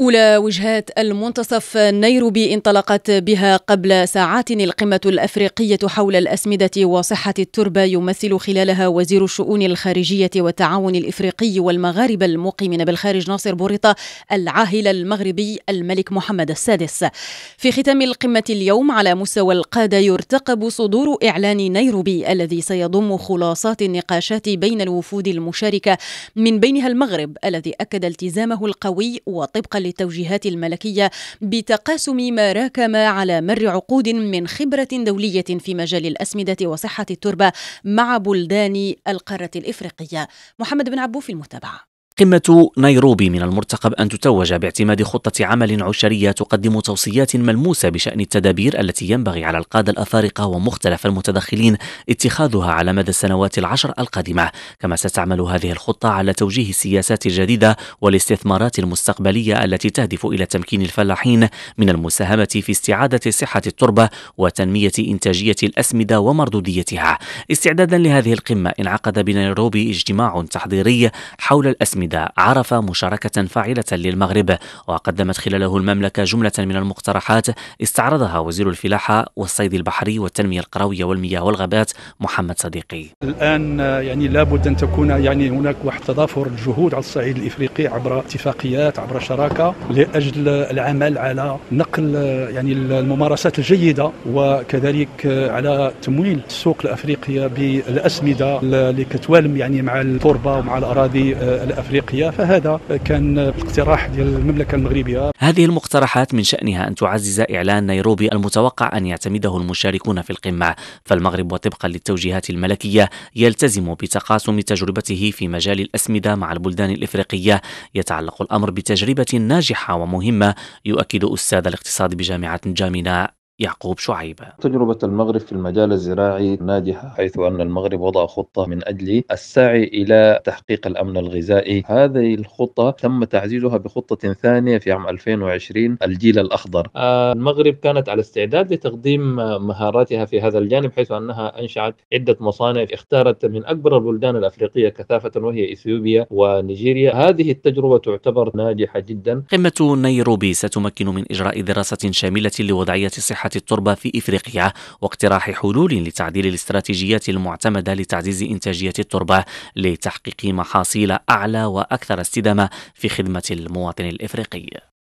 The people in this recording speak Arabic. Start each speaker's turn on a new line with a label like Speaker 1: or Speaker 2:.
Speaker 1: أولى وجهات المنتصف نيروبي انطلقت بها قبل ساعات القمة الأفريقية حول الأسمدة وصحة التربة يمثل خلالها وزير الشؤون الخارجية والتعاون الإفريقي والمغاربة المقيمين بالخارج ناصر بوريطة العاهل المغربي الملك محمد السادس في ختام القمة اليوم على مستوى القادة يرتقب صدور إعلان نيروبي الذي سيضم خلاصات النقاشات بين الوفود المشاركة من بينها المغرب الذي أكد التزامه القوي وطبقا للتوجيهات الملكية بتقاسم ما راكم على مر عقود من خبرة دولية في مجال الأسمدة وصحة التربة مع بلدان القارة الإفريقية محمد بن عبو في المتابعة
Speaker 2: قمة نيروبي من المرتقب أن تتوج باعتماد خطة عمل عشرية تقدم توصيات ملموسة بشأن التدابير التي ينبغي على القادة الأفارقة ومختلف المتدخلين اتخاذها على مدى السنوات العشر القادمة كما ستعمل هذه الخطة على توجيه السياسات الجديدة والاستثمارات المستقبلية التي تهدف إلى تمكين الفلاحين من المساهمة في استعادة صحة التربة وتنمية إنتاجية الأسمدة ومردوديتها استعدادا لهذه القمة انعقد بنيروبي اجتماع تحضيري حول الأسمدة جديدة عرف مشاركة فاعلة للمغرب وقدمت خلاله المملكة جملة من المقترحات استعرضها وزير الفلاحة والصيد البحري والتنمية القروية والمياه والغابات محمد صديقي
Speaker 3: الآن يعني لابد أن تكون يعني هناك واحد تضافر الجهود على الصعيد الإفريقي عبر اتفاقيات عبر شراكة لأجل العمل على نقل يعني الممارسات الجيدة وكذلك على تمويل السوق الأفريقية بالأسمدة اللي كتوالم يعني مع التربة ومع الأراضي الأفريقية افريقيا فهذا كان الاقتراح ديال المملكه المغربيه
Speaker 2: هذه المقترحات من شانها ان تعزز اعلان نيروبي المتوقع ان يعتمده المشاركون في القمه فالمغرب وطبقا للتوجيهات الملكيه يلتزم بتقاسم تجربته في مجال الاسمده مع البلدان الافريقيه يتعلق الامر بتجربه ناجحه ومهمه يؤكد استاذ الاقتصاد بجامعه جامنا يعقوب شعيبة
Speaker 4: تجربة المغرب في المجال الزراعي ناجحة حيث أن المغرب وضع خطة من أجل السعي إلى تحقيق الأمن الغذائي هذه الخطة تم تعزيزها بخطة ثانية في عام 2020 الجيل الأخضر آه، المغرب كانت على استعداد لتقديم مهاراتها في هذا الجانب حيث أنها أنشأت عدة مصانع اختارت من أكبر البلدان الأفريقية كثافة وهي إثيوبيا ونيجيريا هذه التجربة تعتبر ناجحة جدا
Speaker 2: قمة نيروبي ستمكن من إجراء دراسة شاملة لوضعية صحة التربة في إفريقيا واقتراح حلول لتعديل الاستراتيجيات المعتمدة لتعزيز إنتاجية التربة لتحقيق محاصيل أعلى وأكثر استدامة في خدمة المواطن الإفريقي